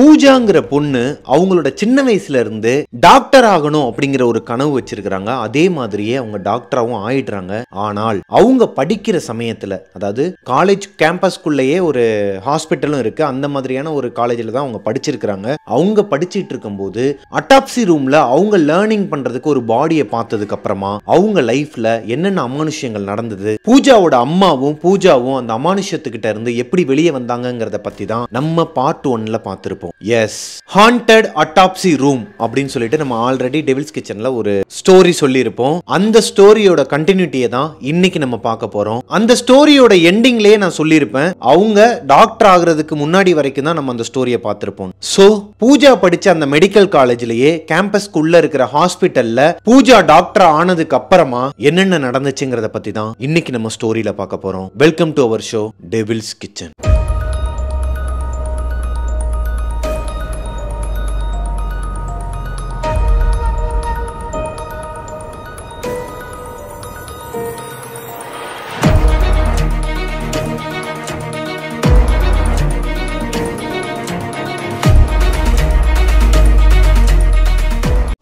பூஜாங்கிற பொண்ணு அவங்களோட சின்ன வயசுல இருந்து டாக்டர் ஆகணும் அப்படிங்கிற ஒரு கனவு வச்சிருக்கிறாங்க அதே மாதிரியே அவங்க டாக்டராகவும் ஆயிடுறாங்க ஆனால் அவங்க படிக்கிற சமயத்துல அதாவது காலேஜ் கேம்பஸ்குள்ளேயே ஒரு ஹாஸ்பிட்டலும் இருக்கு அந்த மாதிரியான ஒரு காலேஜில் தான் அவங்க படிச்சிருக்கிறாங்க அவங்க படிச்சிட்டு இருக்கும்போது அட்டாப்சி ரூம்ல அவங்க லேர்னிங் பண்றதுக்கு ஒரு பாடியை பார்த்ததுக்கு அப்புறமா அவங்க லைஃப்ல என்னென்ன அமானுஷ்யங்கள் நடந்தது பூஜாவோட அம்மாவும் பூஜாவும் அந்த அமானுஷ்யத்துக்கிட்ட இருந்து எப்படி வெளியே வந்தாங்கிறத பத்தி தான் நம்ம பார்ட் ஒன்ல பார்த்துருப்போம் இருக்கும் எஸ் ஹாண்டட் அட்டாப்சி ரூம் அப்படின்னு சொல்லிட்டு நம்ம ஆல்ரெடி டெவில்ஸ் கிச்சன்ல ஒரு ஸ்டோரி சொல்லியிருப்போம் அந்த ஸ்டோரியோட கண்டினியூட்டியை தான் இன்னைக்கு நம்ம பார்க்க போறோம் அந்த ஸ்டோரியோட எண்டிங்லயே நான் சொல்லியிருப்பேன் அவங்க டாக்டர் ஆகுறதுக்கு முன்னாடி வரைக்கும் தான் நம்ம அந்த ஸ்டோரியை பார்த்திருப்போம் ஸோ பூஜா படிச்ச அந்த மெடிக்கல் காலேஜ்லயே கேம்பஸ்க்குள்ள இருக்கிற ஹாஸ்பிட்டல்ல பூஜா டாக்டர் ஆனதுக்கு அப்புறமா என்னென்ன நடந்துச்சுங்கிறத பத்தி தான் இன்னைக்கு நம்ம ஸ்டோரியில பார்க்க போறோம் welcome to our show Devil's Kitchen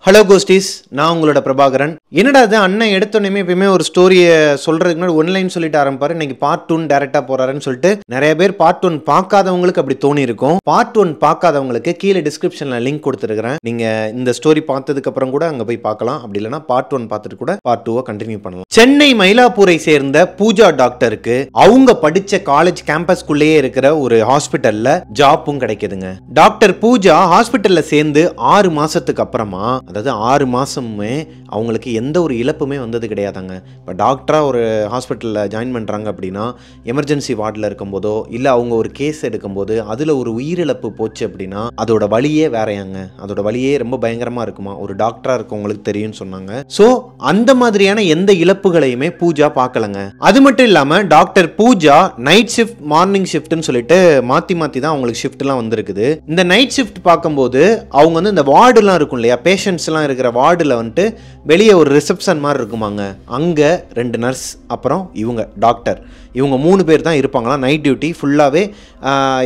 hello ghosties நான் உங்களோட பிரபாகரன் என்னடா அது அண்ணன் எடுத்தோடனே எப்பயுமே ஒரு ஸ்டோரியை சொல்கிறதுக்கு ஒன் ஒன்லைன் சொல்லிட்டு ஆரம்பிப்பாரு இன்னைக்கு பார்ட் ஒன் டேரெக்டாக போகிறாருன்னு சொல்லிட்டு நிறைய பேர் பார்ட் ஒன் பார்க்காதவங்களுக்கு அப்படி தோணி இருக்கும் பார்ட் ஒன் பார்க்காதவங்களுக்கு கீழே டிஸ்கிரிப்ஷனில் லிங்க் கொடுத்துருக்குறேன் நீங்கள் இந்த ஸ்டோரி பார்த்ததுக்கு அப்புறம் கூட அங்கே போய் பார்க்கலாம் அப்படி இல்லைனா பார்ட் ஒன் பார்த்துட்டு கூட பார்ட் டூவை கண்டினியூ பண்ணலாம் சென்னை மயிலாப்பூரை சேர்ந்த பூஜா டாக்டருக்கு அவங்க படித்த காலேஜ் கேம்பஸ்க்குள்ளேயே இருக்கிற ஒரு ஹாஸ்பிட்டலில் ஜாப்பும் கிடைக்குதுங்க டாக்டர் பூஜா ஹாஸ்பிட்டலில் சேர்ந்து ஆறு மாதத்துக்கு அப்புறமா அதாவது ஆறு மாதமுமே அவங்களுக்கு எந்த ஒரு இழப்புமே வந்தது கிடையாதாங்க இப்போ டாக்டராக ஒரு ஹாஸ்பிட்டலில் ஜாயின் பண்ணுறாங்க அப்படின்னா எமர்ஜென்சி வார்டில் இருக்கும்போதோ இல்லை அவங்க ஒரு கேஸ் எடுக்கும்போது அதில் ஒரு உயிரிழப்பு போச்சு அப்படின்னா அதோட வழியே வேறையாங்க அதோட வழியே ரொம்ப பயங்கரமாக இருக்குமா ஒரு டாக்டராக இருக்கவங்களுக்கு தெரியும்னு சொன்னாங்க ஸோ அந்த மாதிரியான எந்த இழப்புகளையுமே பூஜா பார்க்கலங்க அது மட்டும் இல்லாமல் doctor Pooja night shift morning ஷிஃப்ட்னு சொல்லிட்டு மாற்றி மாற்றி தான் அவங்களுக்கு ஷிஃப்ட்லாம் வந்திருக்குது இந்த நைட் ஷிஃப்ட் பார்க்கும்போது அவங்க வந்து இந்த வார்டுலாம் இருக்கும் இல்லையா பேஷண்ட்ஸ் நர்ஸ்லாம் இருக்கிற வார்டில் வந்துட்டு வெளியே ஒரு ரிசப்ஷன் மாதிரி இருக்குமாங்க அங்கே ரெண்டு நர்ஸ் அப்புறம் இவங்க டாக்டர் இவங்க மூணு பேர் தான் இருப்பாங்களாம் நைட் டியூட்டி ஃபுல்லாகவே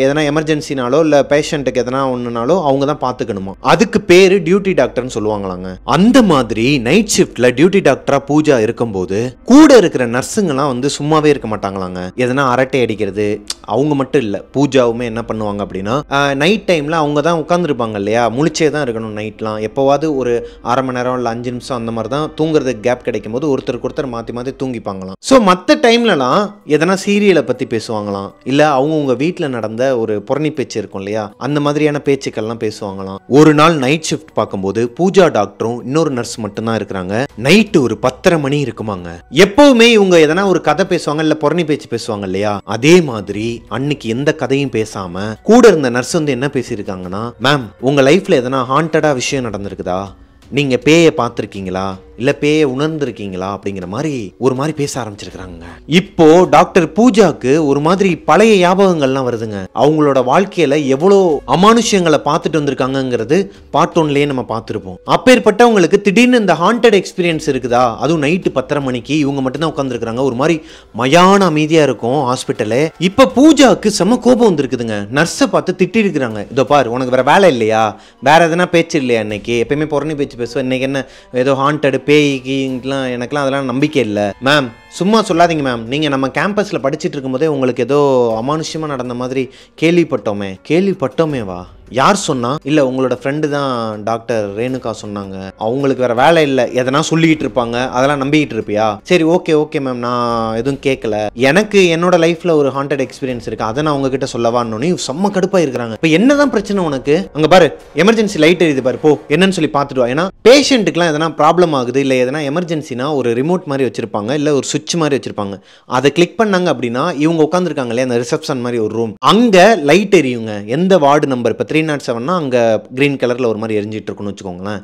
எதனா எமர்ஜென்சினாலோ இல்லை பேஷண்ட்டுக்கு எதனா ஒன்றுனாலோ அவங்க தான் பார்த்துக்கணுமா அதுக்கு பேர் டியூட்டி டாக்டர்னு சொல்லுவாங்களாங்க அந்த மாதிரி நைட் ஷிஃப்ட்டில் டியூட்டி டாக்டராக பூஜா இருக்கும்போது கூட இருக்கிற நர்ஸுங்கெல்லாம் வந்து சும்மாவே இருக்க மாட்டாங்களாங்க எதனா அரட்டை அடிக்கிறது அவங்க மட்டும் இல்லை பூஜாவுமே என்ன பண்ணுவாங்க அப்படின்னா நைட் டைமில் அவங்க தான் உட்காந்துருப்பாங்க இல்லையா முழிச்சே தான் இருக்கணும் நைட்லாம் எப்போவாது ஒரு அரை மணி நேரம் இல்லை அஞ்சு நிமிஷம் அந்த மாதிரி தான் தூங்குறதுக்கு கேப் கிடைக்கும் போது ஒருத்தருக்கு ஒருத்தர் மாற்றி மாற்றி தூங்கிப்பாங்களாம் ஸோ மற்ற டைம்லலாம் எதனா சீரியலை பற்றி பேசுவாங்களாம் இல்லை அவங்கவுங்க வீட்டில் நடந்த ஒரு புறணி பேச்சு இருக்கும் இல்லையா அந்த மாதிரியான பேச்சுக்கள்லாம் பேசுவாங்களாம் ஒரு நாள் நைட் ஷிஃப்ட் பார்க்கும்போது பூஜா டாக்டரும் இன்னொரு நர்ஸ் மட்டும்தான் இருக்கிறாங்க நைட்டு ஒரு பத்தரை மணி இருக்குமாங்க எப்பவுமே இவங்க எதனா ஒரு கதை பேசுவாங்க இல்லை புறணி பேச்சு பேசுவாங்க இல்லையா அதே மாதிரி அன்னைக்கு எந்த கதையும் பேசாம கூட இருந்த நர்ஸ் வந்து என்ன பேசியிருக்காங்கன்னா மேம் உங்க லைஃப்ல எதனா ஹாண்டடாக விஷயம் நடந்திருக்குதா நீங்க பேயை பார்த்துருக்கீங்களா இல்லை பேய உணர்ந்திருக்கீங்களா அப்படிங்கிற மாதிரி ஒரு மாதிரி பேச ஆரம்பிச்சிருக்கிறாங்க இப்போ டாக்டர் பூஜாக்கு ஒரு மாதிரி பழைய ஞாபகங்கள்லாம் வருதுங்க அவங்களோட வாழ்க்கையில எவ்வளோ அமானுஷ்யங்களை பார்த்துட்டு வந்திருக்காங்கிறது பார்ட் ஒன்லயே நம்ம பார்த்துருப்போம் அப்பேற்பட்டவங்களுக்கு திடீர்னு இந்த ஹாண்டட் எக்ஸ்பீரியன்ஸ் இருக்குதா அதுவும் நைட்டு பத்தரை மணிக்கு இவங்க மட்டும்தான் உட்காந்துருக்காங்க ஒரு மாதிரி மயான அமைதியா இருக்கும் ஹாஸ்பிட்டலு இப்போ பூஜாக்கு செம கோபம் வந்துருக்குதுங்க நர்ஸை பார்த்து திட்டி இருக்கிறாங்க இதோ பாரு உனக்கு வேற வேலை இல்லையா வேற எதனா பேச்சு இல்லையா இன்னைக்கு எப்பயுமே புறணி பேச்சு பேசுவோம் இன்னைக்கு என்ன ஏதோ ஹாண்டட் பேய் கீங்கெலாம் எனக்குலாம் அதெல்லாம் நம்பிக்கை இல்லை மேம் சும்மா சொல்லாதீங்க மேம் நீங்கள் நம்ம கேம்பஸில் படிச்சுட்டு இருக்கும்போதே உங்களுக்கு ஏதோ அமானுஷ்யமாக நடந்த மாதிரி கேள்விப்பட்டோமே கேள்விப்பட்டோமே வா யார் சொன்னா இல்லை உங்களோட ஃப்ரெண்டு தான் டாக்டர் ரேணுகா சொன்னாங்க அவங்களுக்கு வேற வேலை இல்லை எதனா சொல்லிக்கிட்டு இருப்பாங்க அதெல்லாம் நம்பிக்கிட்டு இருப்பியா சரி ஓகே ஓகே மேம் நான் எதுவும் கேட்கல எனக்கு என்னோட லைஃப்ல ஒரு ஹாண்டட் எக்ஸ்பீரியன்ஸ் இருக்கு அதை நான் உங்ககிட்ட சொல்லவான்னு செம்ம கடுப்பாக இருக்கிறாங்க இப்போ என்னதான் பிரச்சனை உனக்கு அங்கே பாரு எமர்ஜென்சி லைட் எரியுது பாரு போ என்னன்னு சொல்லி பார்த்துடுவா ஏன்னா பேஷண்ட்டுக்குலாம் எதனா ப்ராப்ளம் ஆகுது இல்லை எதனா எமர்ஜென்சினா ஒரு ரிமோட் மாதிரி வச்சிருப்பாங்க இல்லை ஒரு சுவிட்ச் மாதிரி வச்சுருப்பாங்க அதை கிளிக் பண்ணாங்க அப்படின்னா இவங்க உட்காந்துருக்காங்க இல்லையா அந்த ரிசப்ஷன் மாதிரி ஒரு ரூம் அங்கே லைட் எரியுங்க எந்த வார்டு நம்பர் இப்போ த்ரீ நாட் செவன்னா அங்கே க்ரீன் கலரில் ஒரு மாதிரி எரிஞ்சிட்டு இருக்குன்னு வச்சுக்கோங்களேன்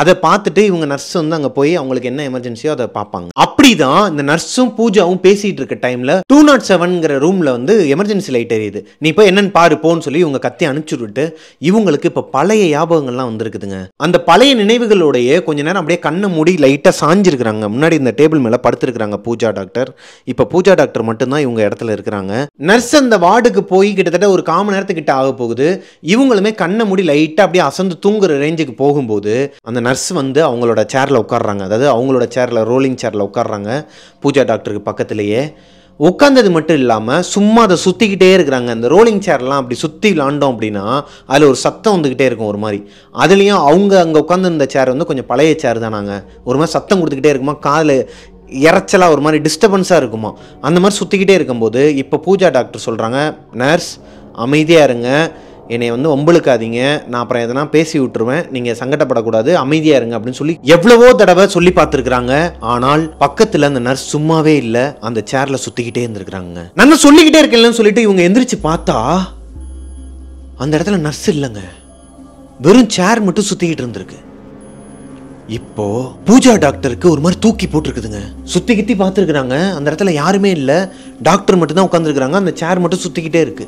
அதை பார்த்துட்டு இவங்க நர்ஸ் வந்து அங்கே போய் அவங்களுக்கு என்ன எமர்ஜென்சியோ அதை பார்ப்பாங்க அப்படி தான் இந்த நர்ஸும் பூஜாவும் பேசிகிட்டு இருக்க டைமில் டூ நாட் செவன்கிற ரூமில் வந்து எமர்ஜென்சி லைட் எரியுது நீ இப்போ என்னென்னு பாரு போன்னு சொல்லி இவங்க கத்தி அனுப்பிச்சுட்டு இவங்களுக்கு இப்போ பழைய ஞாபகங்கள்லாம் வந்துருக்குதுங்க அந்த பழைய நினைவுகளுடைய கொஞ்ச நேரம் அப்படியே கண்ணை மூடி லைட்டாக சாஞ்சிருக்கிறாங்க முன்னாடி இந்த டேபிள் மேலே படுத்துருக்குறாங்க பூஜை பூஜா டாக்டர் இப்போ பூஜா டாக்டர் மட்டும்தான் இவங்க இடத்துல இருக்கிறாங்க நர்ஸ் அந்த வார்டுக்கு போய் கிட்டத்தட்ட ஒரு காமன் நேரத்துக்கிட்ட ஆக போகுது இவங்களுமே கண்ணை முடி லைட்டாக அப்படியே அசந்து தூங்குற ரேஞ்சுக்கு போகும்போது அந்த நர்ஸ் வந்து அவங்களோட சேரில் உட்காடுறாங்க அதாவது அவங்களோட சேரில் ரோலிங் சேரில் உட்காடுறாங்க பூஜா டாக்டருக்கு பக்கத்துலேயே உட்காந்தது மட்டும் இல்லாமல் சும்மா அதை சுற்றிக்கிட்டே இருக்கிறாங்க அந்த ரோலிங் சேர்லாம் அப்படி சுற்றி விளாண்டோம் அப்படின்னா அதில் ஒரு சத்தம் வந்துக்கிட்டே இருக்கும் ஒரு மாதிரி அதுலேயும் அவங்க அங்கே உட்காந்துருந்த சேர் வந்து கொஞ்சம் பழைய சேர் தானாங்க ஒரு மாதிரி சத்தம் கொடுத்துக்கிட்டே இருக்குமா காதில் இறைச்சலாக ஒரு மாதிரி டிஸ்டர்பன்ஸாக இருக்குமா அந்த மாதிரி சுற்றிக்கிட்டே இருக்கும்போது இப்போ பூஜா டாக்டர் சொல்கிறாங்க நர்ஸ் அமைதியாக இருங்க என்னை வந்து ஒம்பளுக்காதீங்க நான் அப்புறம் எதனா பேசி விட்டுருவேன் நீங்கள் சங்கடப்படக்கூடாது அமைதியாக இருங்க அப்படின்னு சொல்லி எவ்வளவோ தடவை சொல்லி பார்த்துருக்குறாங்க ஆனால் பக்கத்தில் அந்த நர்ஸ் சும்மாவே இல்லை அந்த சேரில் சுற்றிக்கிட்டே இருந்திருக்கிறாங்க நான் சொல்லிக்கிட்டே இருக்கேன்லன்னு சொல்லிட்டு இவங்க எந்திரிச்சு பார்த்தா அந்த இடத்துல நர்ஸ் இல்லைங்க வெறும் சேர் மட்டும் சுற்றிக்கிட்டு இருந்திருக்கு இப்போ பூஜா டாக்டருக்கு ஒரு மாதிரி தூக்கி போட்டிருக்குதுங்க சுத்தி கித்தி பார்த்துருக்குறாங்க அந்த இடத்துல யாருமே இல்லை டாக்டர் மட்டும் தான் உட்காந்துருக்குறாங்க அந்த சேர் மட்டும் சுத்திக்கிட்டே இருக்கு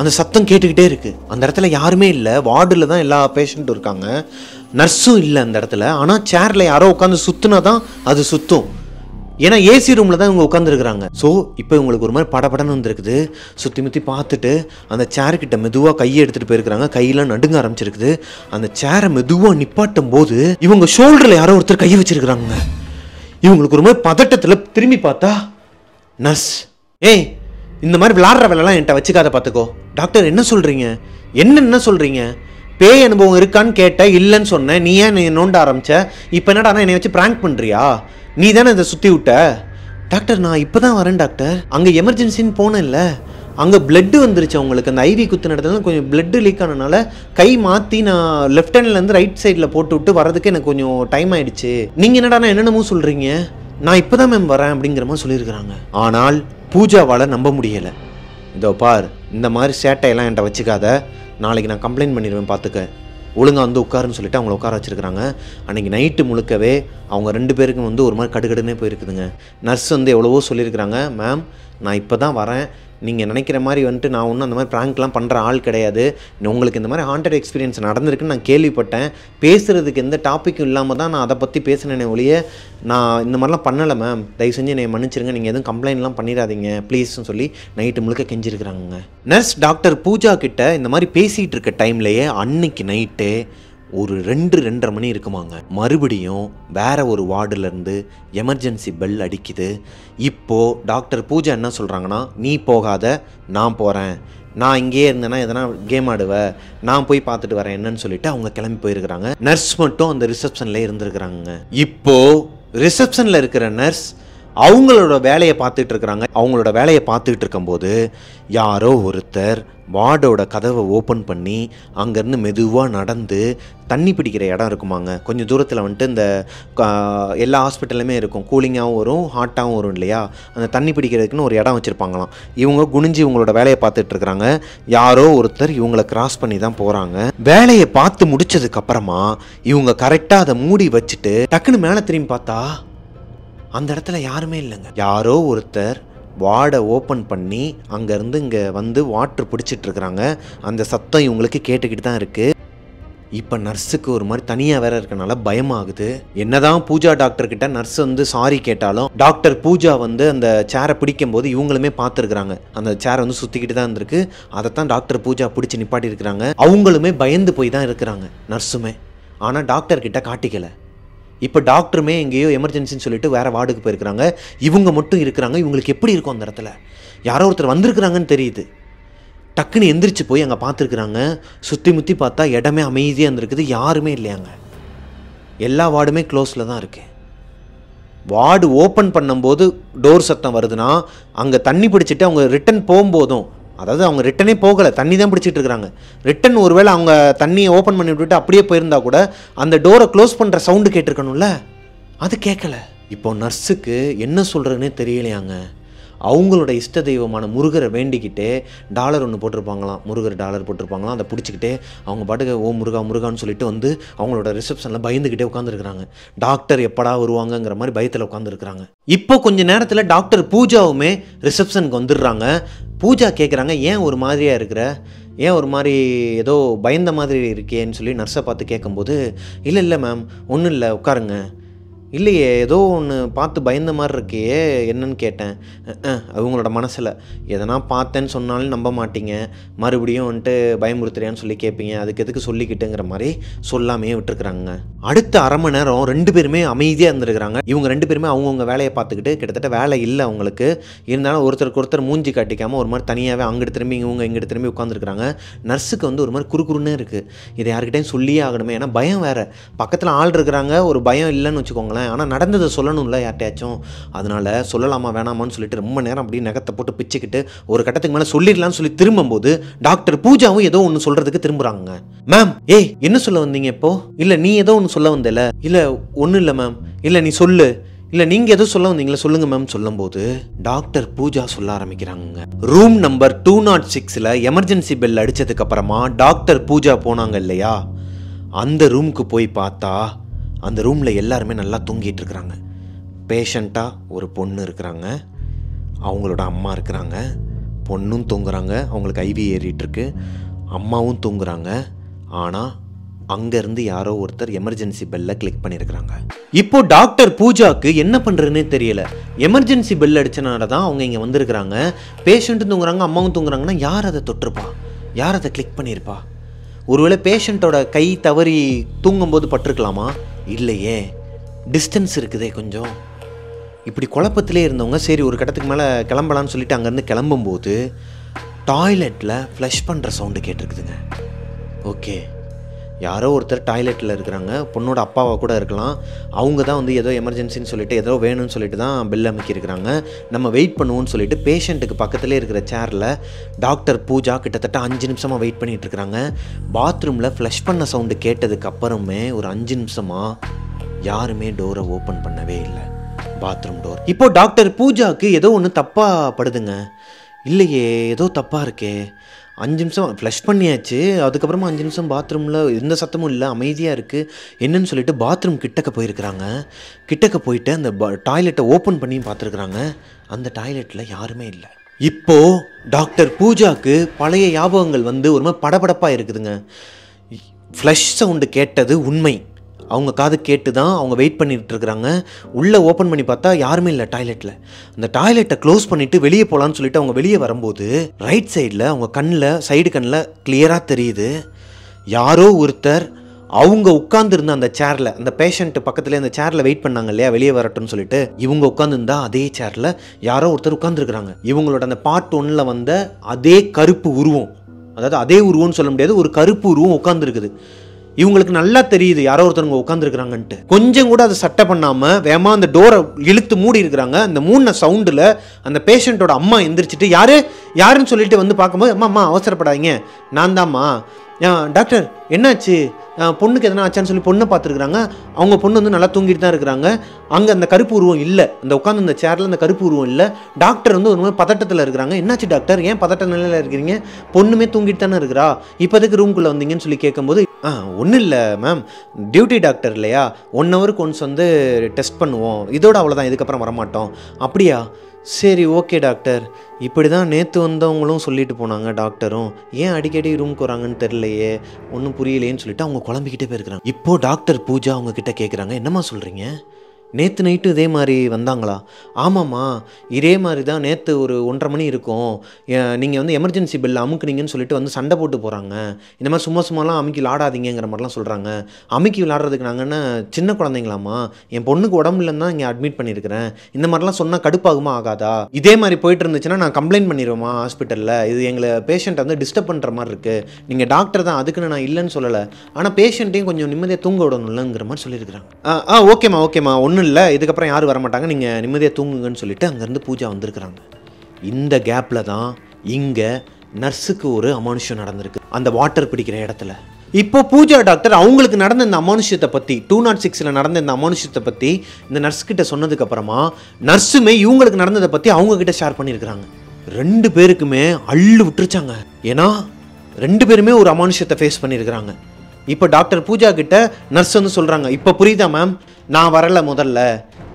அந்த சத்தம் கேட்டுக்கிட்டே இருக்கு அந்த இடத்துல யாருமே இல்லை வார்டில் தான் எல்லா பேஷண்ட்டும் இருக்காங்க நர்ஸும் இல்லை அந்த இடத்துல ஆனால் சேரில் யாரோ உட்காந்து சுற்றுனா தான் அது சுற்றும் ஏன்னா ஏசி ரூமில் தான் இவங்க உட்காந்துருக்குறாங்க ஸோ இப்போ இவங்களுக்கு ஒரு மாதிரி படப்படன்னு வந்துருக்குது சுற்றி முற்றி பார்த்துட்டு அந்த சேர்கிட்ட மெதுவாக கையை எடுத்துகிட்டு போயிருக்கிறாங்க கையெல்லாம் நடுங்க ஆரம்பிச்சிருக்குது அந்த சேரை மெதுவாக நிப்பாட்டும் போது இவங்க ஷோல்டரில் யாரோ ஒருத்தர் கையை வச்சிருக்கிறாங்க இவங்களுக்கு ஒரு மாதிரி பதட்டத்தில் திரும்பி பார்த்தா நர்ஸ் ஏய் இந்த மாதிரி விளாட்ற வேலைலாம் என்கிட்ட வச்சுக்காத பார்த்துக்கோ டாக்டர் என்ன சொல்கிறீங்க என்ன என்ன சொல்கிறீங்க பேய் அனுபவம் இருக்கான்னு கேட்டேன் இல்லைன்னு சொன்னேன் நீ ஏன் நீ நோண்ட ஆரம்பித்த இப்போ என்னடா என்னை வச்சு ப்ராங்க் பண்ணுறியா நீ தானே இதை சுற்றி விட்ட டாக்டர் நான் இப்போ தான் வரேன் டாக்டர் அங்கே எமர்ஜென்சின்னு இல்லை அங்கே பிளட்டு வந்துருச்சு அவங்களுக்கு அந்த ஐவி குத்து இடத்துல கொஞ்சம் பிளட்டு லீக் ஆனனால கை மாற்றி நான் லெஃப்ட் ஹேண்ட்லேருந்து ரைட் சைடில் போட்டு விட்டு வரதுக்கு எனக்கு கொஞ்சம் டைம் ஆயிடுச்சு நீங்கள் என்னடா என்னென்னமோ சொல்கிறீங்க நான் இப்போ தான் மேம் வரேன் அப்படிங்கிற மாதிரி சொல்லியிருக்கிறாங்க ஆனால் பூஜாவால் நம்ப முடியலை இதோ பார் இந்த மாதிரி சேட்டையெல்லாம் என்கிட்ட வச்சுக்காத நாளைக்கு நான் கம்ப்ளைண்ட் பண்ணிடுவேன் பார்த்துக்க ஒழுங்காக வந்து உட்காருன்னு சொல்லிட்டு அவங்கள உட்கார வச்சிருக்கிறாங்க அன்றைக்கி நைட்டு முழுக்கவே அவங்க ரெண்டு பேருக்கும் வந்து ஒரு மாதிரி கடுகடுன்னே போயிருக்குதுங்க நர்ஸ் வந்து எவ்வளவோ சொல்லியிருக்கிறாங்க மேம் நான் இப்போ தான் வரேன் நீங்கள் நினைக்கிற மாதிரி வந்துட்டு நான் ஒன்றும் அந்த மாதிரி ப்ராங்க்லாம் பண்ணுற ஆள் கிடையாது உங்களுக்கு இந்த மாதிரி ஹாண்டட் எக்ஸ்பீரியன்ஸ் நடந்திருக்குன்னு நான் கேள்விப்பட்டேன் பேசுகிறதுக்கு எந்த டாப்பிக்கும் இல்லாமல் தான் நான் அதை பற்றி பேசினேனே ஒழிய நான் இந்த மாதிரிலாம் பண்ணலை மேம் தயவு செஞ்சு என்னை மன்னிச்சிருங்க நீங்கள் எதுவும் கம்ப்ளைண்ட்லாம் பண்ணிடாதீங்க ப்ளீஸ்னு சொல்லி நைட்டு முழுக்க கெஞ்சிருக்கிறாங்க நர்ஸ் டாக்டர் பூஜா கிட்ட இந்த மாதிரி பேசிகிட்டு இருக்க டைம்லேயே அன்னைக்கு நைட்டு ஒரு ரெண்டு ரெண்டரை மணி இருக்குமாங்க மறுபடியும் வேற ஒரு வார்டுலேருந்து எமர்ஜென்சி பெல் அடிக்குது இப்போது டாக்டர் பூஜா என்ன சொல்கிறாங்கன்னா நீ போகாத நான் போகிறேன் நான் இங்கேயே இருந்தேன்னா எதனா கேம் ஆடுவேன் நான் போய் பார்த்துட்டு வரேன் என்னன்னு சொல்லிட்டு அவங்க கிளம்பி போயிருக்கிறாங்க நர்ஸ் மட்டும் அந்த ரிசப்ஷனில் இருந்திருக்கிறாங்க இப்போது ரிசப்ஷனில் இருக்கிற நர்ஸ் அவங்களோட வேலையை பார்த்துட்டு இருக்கிறாங்க அவங்களோட வேலையை பார்த்துக்கிட்டு இருக்கும்போது யாரோ ஒருத்தர் வார்டோட கதவை ஓப்பன் பண்ணி அங்கேருந்து மெதுவாக நடந்து தண்ணி பிடிக்கிற இடம் இருக்குமாங்க கொஞ்சம் தூரத்தில் வந்துட்டு இந்த எல்லா ஹாஸ்பிட்டலுமே இருக்கும் கூலிங்காகவும் வரும் ஹாட்டாகவும் வரும் இல்லையா அந்த தண்ணி பிடிக்கிறதுக்குன்னு ஒரு இடம் வச்சுருப்பாங்களாம் இவங்க குனிஞ்சு இவங்களோட வேலையை பார்த்துட்டு இருக்கிறாங்க யாரோ ஒருத்தர் இவங்களை கிராஸ் பண்ணி தான் போகிறாங்க வேலையை பார்த்து முடிச்சதுக்கப்புறமா இவங்க கரெக்டாக அதை மூடி வச்சுட்டு டக்குன்னு மேலே திரும்பி பார்த்தா அந்த இடத்துல யாருமே இல்லைங்க யாரோ ஒருத்தர் வார்டை ஓப்பன் பண்ணி அங்கேருந்து இங்கே வந்து வாட்ரு இருக்கிறாங்க அந்த சத்தம் இவங்களுக்கு கேட்டுக்கிட்டு தான் இருக்குது இப்போ நர்ஸுக்கு ஒரு மாதிரி தனியாக வேற இருக்கனால பயமாகுது என்னதான் பூஜா டாக்டர்கிட்ட நர்ஸ் வந்து சாரி கேட்டாலும் டாக்டர் பூஜா வந்து அந்த சேரை பிடிக்கும் போது இவங்களுமே பார்த்துருக்குறாங்க அந்த சேரை வந்து சுற்றிக்கிட்டு தான் இருந்திருக்கு அதைத்தான் டாக்டர் பூஜா பிடிச்சி நிப்பாட்டி இருக்கிறாங்க அவங்களுமே பயந்து போய் தான் இருக்கிறாங்க நர்ஸுமே ஆனால் டாக்டர்கிட்ட காட்டிக்கலை இப்போ டாக்டருமே எங்கேயோ எமர்ஜென்சின்னு சொல்லிட்டு வேறு வார்டுக்கு போயிருக்கிறாங்க இவங்க மட்டும் இருக்கிறாங்க இவங்களுக்கு எப்படி இருக்கும் அந்த இடத்துல யாரோ ஒருத்தர் வந்திருக்கிறாங்கன்னு தெரியுது டக்குன்னு எந்திரிச்சு போய் அங்கே பார்த்துருக்குறாங்க சுற்றி முற்றி பார்த்தா இடமே அமைதியாக இருந்திருக்குது யாருமே இல்லையாங்க எல்லா வார்டுமே க்ளோஸில் தான் இருக்குது வார்டு ஓப்பன் பண்ணும்போது டோர் சத்தம் வருதுன்னா அங்கே தண்ணி பிடிச்சிட்டு அவங்க ரிட்டன் போகும்போதும் அதாவது அவங்க ரிட்டனே போகலை தண்ணி தான் பிடிச்சிட்டு இருக்கிறாங்க ரிட்டன் ஒருவேளை அவங்க தண்ணியை ஓப்பன் பண்ணி விட்டுட்டு அப்படியே போயிருந்தா கூட அந்த டோரை க்ளோஸ் பண்ணுற சவுண்டு கேட்டிருக்கணும்ல அது கேட்கல இப்போ நர்ஸுக்கு என்ன சொல்கிறதுனே தெரியலையாங்க அவங்களோட இஷ்ட தெய்வமான முருகரை வேண்டிக்கிட்டு டாலர் ஒன்று போட்டிருப்பாங்களாம் முருகர் டாலர் போட்டிருப்பாங்களாம் அதை பிடிச்சிக்கிட்டு அவங்க பாட்டுக்கு ஓ முருகா முருகான்னு சொல்லிட்டு வந்து அவங்களோட ரிசப்ஷனில் பயந்துக்கிட்டே உட்காந்துருக்குறாங்க டாக்டர் எப்படா வருவாங்கங்கிற மாதிரி பயத்தில் உட்காந்துருக்குறாங்க இப்போ கொஞ்ச நேரத்தில் டாக்டர் பூஜாவுமே ரிசப்ஷனுக்கு வந்துடுறாங்க பூஜா கேட்குறாங்க ஏன் ஒரு மாதிரியாக இருக்கிற ஏன் ஒரு மாதிரி ஏதோ பயந்த மாதிரி இருக்கேன்னு சொல்லி நர்ஸை பார்த்து கேட்கும்போது இல்லை இல்லை மேம் ஒன்றும் இல்லை உட்காருங்க இல்லையே ஏதோ ஒன்று பார்த்து பயந்த மாதிரி இருக்கே என்னன்னு கேட்டேன் அவங்களோட மனசில் எதனா பார்த்தேன்னு சொன்னாலும் நம்ப மாட்டீங்க மறுபடியும் வந்துட்டு பயமுறுத்துறியான்னு சொல்லி கேட்பீங்க அதுக்கு எதுக்கு சொல்லிக்கிட்டுங்கிற மாதிரி சொல்லாமே விட்டுருக்குறாங்க அடுத்த அரை மணி நேரம் ரெண்டு பேருமே அமைதியாக இருந்திருக்கிறாங்க இவங்க ரெண்டு பேருமே அவங்கவுங்க வேலையை பார்த்துக்கிட்டு கிட்டத்தட்ட வேலை இல்லை அவங்களுக்கு இருந்தாலும் ஒருத்தருக்கு ஒருத்தர் மூஞ்சி காட்டிக்காமல் ஒரு மாதிரி தனியாகவே அங்கிட்டு திரும்பி இவங்க இங்கிட்டு திரும்பி உட்காந்துருக்குறாங்க நர்ஸுக்கு வந்து ஒரு மாதிரி குறுக்குறுன்னு இருக்குது இதை யாருக்கிட்டையும் சொல்லியே ஆகணுமே ஏன்னா பயம் வேறு பக்கத்தில் ஆள் இருக்கிறாங்க ஒரு பயம் இல்லைன்னு வச்சுக்கோங்களேன் வச்சுக்கோங்களேன் ஆனால் நடந்ததை சொல்லணும்ல யார்ட்டையாச்சும் அதனால் சொல்லலாமா வேணாமான்னு சொல்லிட்டு ரொம்ப நேரம் அப்படியே நகத்தை போட்டு பிச்சுக்கிட்டு ஒரு கட்டத்துக்கு மேலே சொல்லிடலாம்னு சொல்லி திரும்பும்போது டாக்டர் பூஜாவும் ஏதோ ஒன்று சொல்கிறதுக்கு திரும்புகிறாங்க மேம் ஏய் என்ன சொல்ல வந்தீங்க இப்போ இல்லை நீ ஏதோ ஒன்று சொல்ல வந்தல இல்லை ஒன்றும் இல்லை மேம் இல்லை நீ சொல்லு இல்லை நீங்கள் எதுவும் சொல்ல வந்தீங்களா சொல்லுங்கள் மேம் சொல்லும்போது டாக்டர் பூஜா சொல்ல ஆரம்பிக்கிறாங்க ரூம் நம்பர் டூ நாட் சிக்ஸில் எமர்ஜென்சி பெல் அடித்ததுக்கப்புறமா டாக்டர் பூஜா போனாங்க இல்லையா அந்த ரூமுக்கு போய் பார்த்தா அந்த ரூமில் எல்லாருமே நல்லா தூங்கிட்டு இருக்கிறாங்க பேஷண்ட்டாக ஒரு பொண்ணு இருக்கிறாங்க அவங்களோட அம்மா இருக்கிறாங்க பொண்ணும் தூங்குறாங்க அவங்களுக்கு ஐவி ஏறிட்டுருக்கு அம்மாவும் தூங்குறாங்க ஆனால் அங்கேருந்து யாரோ ஒருத்தர் எமர்ஜென்சி பெல்லை கிளிக் பண்ணியிருக்கிறாங்க இப்போ டாக்டர் பூஜாக்கு என்ன பண்ணுறதுன்னு தெரியல எமர்ஜென்சி பெல் அடித்தனால தான் அவங்க இங்கே வந்திருக்கிறாங்க பேஷண்ட்டும் தூங்குறாங்க அம்மாவும் தூங்குறாங்கன்னா யார் அதை தொட்டிருப்பா யார் அதை கிளிக் பண்ணியிருப்பா ஒருவேளை பேஷண்ட்டோட கை தவறி தூங்கும்போது பட்டிருக்கலாமா இல்லையே டிஸ்டன்ஸ் இருக்குதே கொஞ்சம் இப்படி குழப்பத்திலே இருந்தவங்க சரி ஒரு கட்டத்துக்கு மேலே கிளம்பலான்னு சொல்லிட்டு அங்கேருந்து கிளம்பும்போது டாய்லெட்டில் ஃப்ளஷ் பண்ணுற சவுண்டு கேட்டிருக்குதுங்க ஓகே யாரோ ஒருத்தர் டாய்லெட்டில் இருக்கிறாங்க பொண்ணோட அப்பாவாக கூட இருக்கலாம் அவங்க தான் வந்து ஏதோ எமர்ஜென்சின்னு சொல்லிட்டு ஏதோ வேணும்னு சொல்லிட்டு தான் பில் அமைக்கியிருக்கிறாங்க நம்ம வெயிட் பண்ணுவோம்னு சொல்லிட்டு பேஷண்ட்டுக்கு பக்கத்துலேயே இருக்கிற சேரில் டாக்டர் பூஜா கிட்டத்தட்ட அஞ்சு நிமிஷமாக வெயிட் பண்ணிகிட்டு இருக்கிறாங்க பாத்ரூமில் ஃப்ளஷ் பண்ண சவுண்டு கேட்டதுக்கு அப்புறமே ஒரு அஞ்சு நிமிஷமாக யாருமே டோரை ஓப்பன் பண்ணவே இல்லை பாத்ரூம் டோர் இப்போது டாக்டர் பூஜாவுக்கு ஏதோ ஒன்று தப்பாக படுதுங்க இல்லையே ஏதோ தப்பாக இருக்கே அஞ்சு நிமிஷம் ஃப்ளஷ் பண்ணியாச்சு அதுக்கப்புறமா அஞ்சு நிமிஷம் பாத்ரூமில் எந்த சத்தமும் இல்லை அமைதியாக இருக்குது என்னன்னு சொல்லிட்டு பாத்ரூம் கிட்டக்க போயிருக்கிறாங்க கிட்டக்க போயிட்டு அந்த டாய்லெட்டை ஓப்பன் பண்ணி பார்த்துருக்குறாங்க அந்த டாய்லெட்டில் யாருமே இல்லை இப்போது டாக்டர் பூஜாவுக்கு பழைய ஞாபகங்கள் வந்து ஒரு மாதிரி படபடப்பாக இருக்குதுங்க ஃப்ளஷ் சவுண்டு கேட்டது உண்மை அவங்க காது கேட்டு தான் அவங்க வெயிட் பண்ணிகிட்டு இருக்கிறாங்க உள்ளே ஓப்பன் பண்ணி பார்த்தா யாருமே இல்லை டாய்லெட்டில் அந்த டாய்லெட்டை க்ளோஸ் பண்ணிவிட்டு வெளியே போகலான்னு சொல்லிட்டு அவங்க வெளியே வரும்போது ரைட் சைடில் அவங்க கண்ணில் சைடு கண்ணில் கிளியராக தெரியுது யாரோ ஒருத்தர் அவங்க உட்காந்துருந்த அந்த சேரில் அந்த பேஷண்ட் பக்கத்தில் அந்த சேரில் வெயிட் பண்ணாங்க இல்லையா வெளியே வரட்டும்னு சொல்லிட்டு இவங்க உட்காந்துருந்தா அதே சேரில் யாரோ ஒருத்தர் உட்காந்துருக்குறாங்க இவங்களோட அந்த பார்ட் ஒன்னில் வந்த அதே கருப்பு உருவம் அதாவது அதே உருவம்னு சொல்ல முடியாது ஒரு கருப்பு உருவம் உட்காந்துருக்குது இவங்களுக்கு நல்லா தெரியுது யாரோ ஒருத்தவங்க உட்காந்துருக்குறாங்கன்ட்டு கொஞ்சம் கூட அதை சட்டை பண்ணாமல் வேமா அந்த டோரை இழுத்து மூடி இருக்கிறாங்க அந்த மூணு சவுண்டில் அந்த பேஷண்ட்டோட அம்மா எந்திரிச்சிட்டு யார் யாருன்னு சொல்லிட்டு வந்து பார்க்கும்போது அம்மா அம்மா அவசரப்படாதீங்க நான் தான்மா டாக்டர் என்னாச்சு பொண்ணுக்கு எதனா ஆச்சான்னு சொல்லி பொண்ணை பார்த்துருக்குறாங்க அவங்க பொண்ணு வந்து நல்லா தூங்கிட்டு தான் இருக்கிறாங்க அங்கே அந்த கருப்பு உருவம் இல்லை அந்த உட்காந்து அந்த சேரில் அந்த கருப்பு உருவம் இல்லை டாக்டர் வந்து ஒரு மாதிரி பதட்டத்தில் இருக்கிறாங்க என்னாச்சு டாக்டர் ஏன் பதட்ட நிலையில் இருக்கிறீங்க பொண்ணுமே தூங்கிட்டு தானே இருக்கிறா இப்போதைக்கு ரூம்குள்ளே வந்தீங்கன்னு சொல்லி கேட்கும்போது ஆ ஒன்றும் இல்லை மேம் டியூட்டி டாக்டர் இல்லையா ஒன் ஹவருக்கு ஒன்ஸ் வந்து டெஸ்ட் பண்ணுவோம் இதோட அவ்வளோதான் இதுக்கப்புறம் வரமாட்டோம் அப்படியா சரி ஓகே டாக்டர் இப்படி தான் நேற்று வந்தவங்களும் சொல்லிட்டு போனாங்க டாக்டரும் ஏன் அடிக்கடி ரூமுக்கு வராங்கன்னு தெரிலையே ஒன்றும் புரியலையேன்னு சொல்லிட்டு அவங்க குழம்பிக்கிட்டே போயிருக்கிறாங்க இப்போது டாக்டர் பூஜா அவங்கக்கிட்ட கேட்குறாங்க என்னம்மா சொல்கிறீங்க நேற்று நைட்டு இதே மாதிரி வந்தாங்களா ஆமாம்மா இதே மாதிரி தான் நேற்று ஒரு ஒன்றரை மணி இருக்கும் நீங்கள் வந்து எமர்ஜென்சி பில் அமுக்குனீங்கன்னு சொல்லிட்டு வந்து சண்டை போட்டு போகிறாங்க இந்த மாதிரி சும்மா சும்மாலாம் அமுக்கி விளாடாதீங்கிற மாதிரிலாம் சொல்கிறாங்க அமுக்கி விளாடுறதுக்கு நாங்கன்னா சின்ன குழந்தைங்களாம்மா என் பொண்ணுக்கு உடம்பு இல்லைன்னா இங்கே அட்மிட் பண்ணியிருக்கிறேன் இந்த மாதிரிலாம் சொன்னால் கடுப்பாகுமா ஆகாதா இதே மாதிரி போயிட்டு இருந்துச்சுன்னா நான் கம்ப்ளைண்ட் பண்ணிடுவேமா ஹாஸ்பிட்டலில் இது எங்களை பேஷண்ட்டை வந்து டிஸ்டர்ப் பண்ணுற மாதிரி இருக்குது நீங்கள் டாக்டர் தான் அதுக்குன்னு நான் இல்லைன்னு சொல்லலை ஆனால் பேஷண்ட்டையும் கொஞ்சம் நிம்மதியாக தூங்க விடணும்லங்கிற மாதிரி சொல்லியிருக்கிறாங்க ஆ ஓகேம்மா ஓகேம்மா ஒன்று ஒன்றும் இல்லை இதுக்கப்புறம் யாரும் வரமாட்டாங்க நீங்கள் நிம்மதியாக தூங்குங்கன்னு சொல்லிவிட்டு அங்கேருந்து பூஜா வந்திருக்கிறாங்க இந்த கேப்பில் தான் இங்கே நர்ஸுக்கு ஒரு அமானுஷம் நடந்திருக்கு அந்த வாட்டர் பிடிக்கிற இடத்துல இப்போ பூஜா டாக்டர் அவங்களுக்கு நடந்த இந்த அமானுஷத்தை பற்றி டூ நாட் சிக்ஸில் நடந்த இந்த அமானுஷத்தை பற்றி இந்த நர்ஸ்கிட்ட சொன்னதுக்கப்புறமா நர்ஸுமே இவங்களுக்கு நடந்ததை பற்றி அவங்கக்கிட்ட ஷேர் பண்ணியிருக்கிறாங்க ரெண்டு பேருக்குமே அள்ளு விட்டுருச்சாங்க ஏன்னா ரெண்டு பேருமே ஒரு அமானுஷத்தை ஃபேஸ் பண்ணியிருக்கிறாங்க இப்போ டாக்டர் பூஜா கிட்ட நர்ஸ் வந்து சொல்கிறாங்க இப்போ புரியுதா மேம் நான் வரலை முதல்ல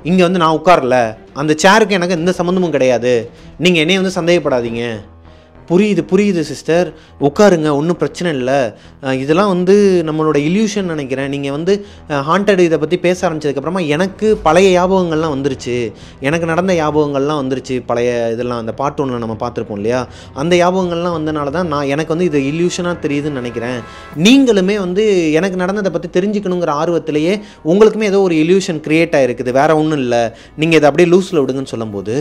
இங்கே வந்து நான் உட்காரல அந்த சேருக்கு எனக்கு எந்த சம்மந்தமும் கிடையாது நீங்கள் என்னையை வந்து சந்தேகப்படாதீங்க புரியுது புரியுது சிஸ்டர் உட்காருங்க ஒன்றும் பிரச்சனை இல்லை இதெல்லாம் வந்து நம்மளோட இல்யூஷன் நினைக்கிறேன் நீங்கள் வந்து ஹாண்டட் இதை பற்றி பேச ஆரம்பித்ததுக்கப்புறமா எனக்கு பழைய ஞாபகங்கள்லாம் வந்துருச்சு எனக்கு நடந்த ஞாபகங்கள்லாம் வந்துருச்சு பழைய இதெல்லாம் அந்த பாட்டு ஒன்று நம்ம பார்த்துருப்போம் இல்லையா அந்த ஞாபகங்கள்லாம் வந்தனால தான் நான் எனக்கு வந்து இது இல்யூஷனாக தெரியுதுன்னு நினைக்கிறேன் நீங்களுமே வந்து எனக்கு நடந்ததை பற்றி தெரிஞ்சுக்கணுங்கிற ஆர்வத்திலேயே உங்களுக்குமே ஏதோ ஒரு இல்யூஷன் க்ரியேட் ஆகிருக்குது வேறு ஒன்றும் இல்லை நீங்கள் இதை அப்படியே லூஸில் விடுங்கன்னு சொல்லும்போது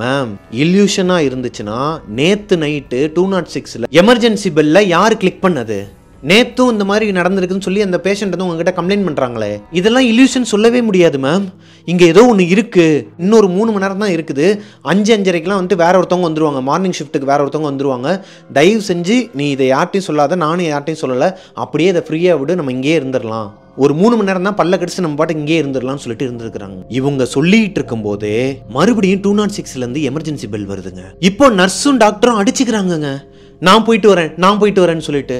மேம் இல்யூஷனாக இருந்துச்சுன்னா நேற்று நைட்டு டூ நாட் சிக்ஸில் எமர்ஜென்சி பெல்லில் யார் கிளிக் பண்ணது நேத்தும் இந்த மாதிரி நடந்திருக்குன்னு சொல்லி அந்த பேஷண்ட் வந்து உங்ககிட்ட கம்ப்ளைண்ட் பண்ணுறாங்களே இதெல்லாம் இல்யூஷன் சொல்லவே முடியாது மேம் இங்கே ஏதோ ஒன்று இருக்குது இன்னொரு மூணு மணி நேரம் தான் இருக்குது அஞ்சு அஞ்சரைக்கெலாம் வந்துட்டு வேற ஒருத்தவங்க வந்துருவாங்க மார்னிங் ஷிஃப்ட்டுக்கு வேற ஒருத்தவங்க வந்துருவாங்க தயவு செஞ்சு நீ இதை யார்ட்டையும் சொல்லாத நானும் யார்ட்டையும் சொல்லலை அப்படியே இதை ஃப்ரீயாக விடு நம்ம இங்கேயே இருந்துடலாம் ஒரு மூணு மணி நேரம் தான் பல்ல கடிச்சு நம்ம பாட்டு இங்கே இருந்துடலாம்னு சொல்லிட்டு இருந்திருக்கிறாங்க இவங்க சொல்லிட்டு இருக்கும் போதே மறுபடியும் டூ நாட் சிக்ஸ்ல இருந்து எமர்ஜென்சி பெல் வருதுங்க இப்போ நர்ஸும் டாக்டரும் அடிச்சுக்கிறாங்கங்க நான் போயிட்டு வரேன் நான் போயிட்டு வரேன்னு சொல்லிட்டு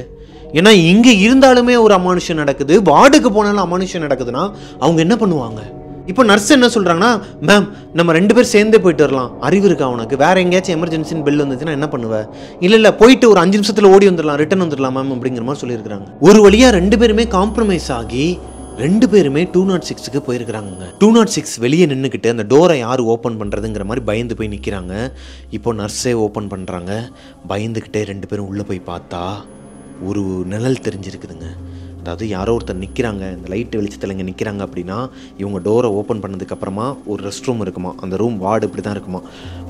ஏன்னா இங்கே இருந்தாலுமே ஒரு அமானுஷம் நடக்குது வார்டுக்கு போனாலும் அமானுஷம் நடக்குதுன்னா அவங்க என்ன பண்ணுவாங்க இப்போ நர்ஸ் என்ன சொல்கிறாங்கன்னா மேம் நம்ம ரெண்டு பேர் சேர்ந்தே போயிட்டு வரலாம் அறிவு இருக்கா உனக்கு வேறு எங்கேயாச்சும் எமர்ஜென்சின்னு பெல் வந்துச்சுன்னா என்ன பண்ணுவேன் இல்லை இல்லை போயிட்டு ஒரு அஞ்சு நிமிஷத்தில் ஓடி வந்துடலாம் ரிட்டன் வந்துடலாம் மேம் அப்படிங்கிற மாதிரி சொல்லியிருக்காங்க ஒரு வழியாக ரெண்டு பேருமே காம்ப்ரமைஸ் ஆகி ரெண்டு பேருமே டூ நாட் oh சிக்ஸுக்கு போயிருக்கிறாங்க டூ நாட் oh சிக்ஸ் வெளியே நின்றுக்கிட்டு அந்த டோரை யார் ஓப்பன் பண்ணுறதுங்கிற மாதிரி பயந்து போய் நிற்கிறாங்க இப்போ நர்ஸே ஓப்பன் பண்ணுறாங்க பயந்துக்கிட்டே ரெண்டு பேரும் உள்ளே போய் பார்த்தா ஒரு நிழல் தெரிஞ்சிருக்குதுங்க அதாவது யாரோ ஒருத்தர் நிற்கிறாங்க இந்த லைட் வெளிச்சத்தில் இங்கே நிற்கிறாங்க அப்படின்னா இவங்க டோரை ஓப்பன் பண்ணதுக்கப்புறமா ஒரு ரெஸ்ட் ரூம் இருக்குமா அந்த ரூம் வார்டு இப்படி தான் இருக்குமா